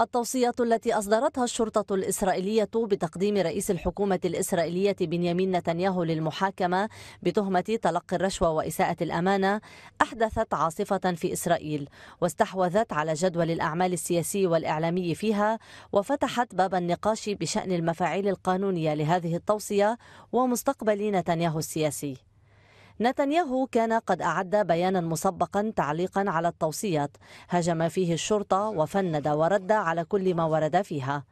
التوصيات التي أصدرتها الشرطة الإسرائيلية بتقديم رئيس الحكومة الإسرائيلية بنيامين نتنياهو للمحاكمة بتهمة تلقي الرشوة وإساءة الأمانة أحدثت عاصفة في إسرائيل واستحوذت على جدول الأعمال السياسي والإعلامي فيها وفتحت باب النقاش بشأن المفاعيل القانونية لهذه التوصية ومستقبل نتنياهو السياسي نتنياهو كان قد أعد بيانا مسبقا تعليقا على التوصيات هاجم فيه الشرطة وفند ورد على كل ما ورد فيها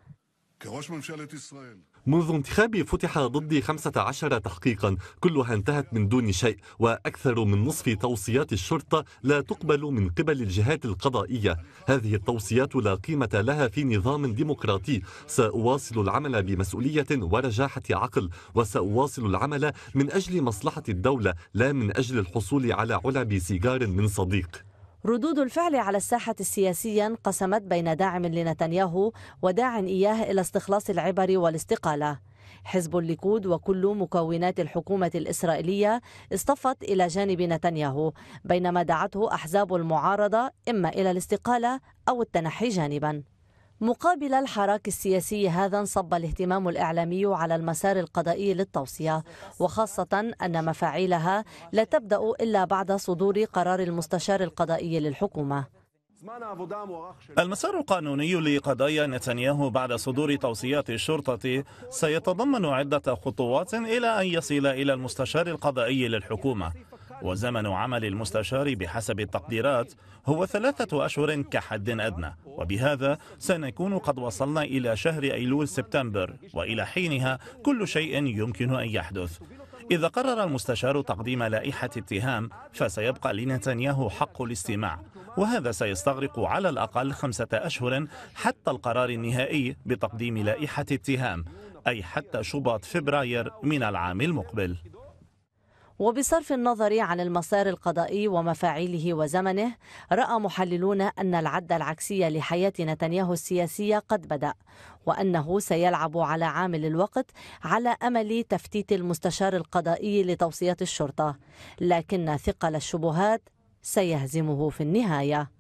إسرائيل منذ انتخابي فتح ضدي 15 تحقيقا كلها انتهت من دون شيء وأكثر من نصف توصيات الشرطة لا تقبل من قبل الجهات القضائية هذه التوصيات لا قيمة لها في نظام ديمقراطي سأواصل العمل بمسؤولية ورجاحة عقل وسأواصل العمل من أجل مصلحة الدولة لا من أجل الحصول على علب سيجار من صديق ردود الفعل على الساحة السياسية انقسمت بين داعم لنتنياهو وداع إياه إلى استخلاص العبر والاستقالة حزب الليكود وكل مكونات الحكومة الإسرائيلية اصطفت إلى جانب نتنياهو بينما دعته أحزاب المعارضة إما إلى الاستقالة أو التنحي جانباً مقابل الحراك السياسي هذا انصب الاهتمام الإعلامي على المسار القضائي للتوصية وخاصة أن مفاعيلها لا تبدأ إلا بعد صدور قرار المستشار القضائي للحكومة المسار القانوني لقضايا نتنياهو بعد صدور توصيات الشرطة سيتضمن عدة خطوات إلى أن يصل إلى المستشار القضائي للحكومة وزمن عمل المستشار بحسب التقديرات هو ثلاثة أشهر كحد أدنى وبهذا سنكون قد وصلنا إلى شهر أيلول سبتمبر وإلى حينها كل شيء يمكن أن يحدث إذا قرر المستشار تقديم لائحة اتهام فسيبقى لنتنياهو حق الاستماع وهذا سيستغرق على الأقل خمسة أشهر حتى القرار النهائي بتقديم لائحة اتهام أي حتى شباط فبراير من العام المقبل وبصرف النظر عن المسار القضائي ومفاعيله وزمنه راى محللون ان العد العكسي لحياه نتنياهو السياسيه قد بدا وانه سيلعب على عامل الوقت على امل تفتيت المستشار القضائي لتوصيات الشرطه لكن ثقل الشبهات سيهزمه في النهايه